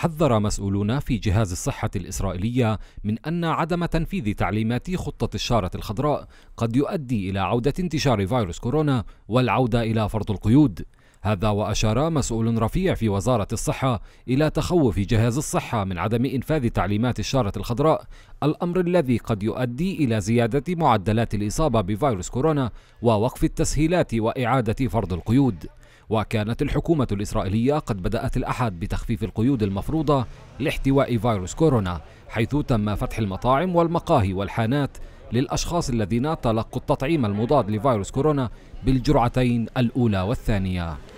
حذر مسؤولون في جهاز الصحة الإسرائيلية من أن عدم تنفيذ تعليمات خطة الشارة الخضراء قد يؤدي إلى عودة انتشار فيروس كورونا والعودة إلى فرض القيود. هذا وأشار مسؤول رفيع في وزارة الصحة إلى تخوف جهاز الصحة من عدم إنفاذ تعليمات الشارة الخضراء، الأمر الذي قد يؤدي إلى زيادة معدلات الإصابة بفيروس كورونا ووقف التسهيلات وإعادة فرض القيود. وكانت الحكومة الإسرائيلية قد بدأت الأحد بتخفيف القيود المفروضة لاحتواء فيروس كورونا حيث تم فتح المطاعم والمقاهي والحانات للأشخاص الذين تلقوا التطعيم المضاد لفيروس كورونا بالجرعتين الأولى والثانية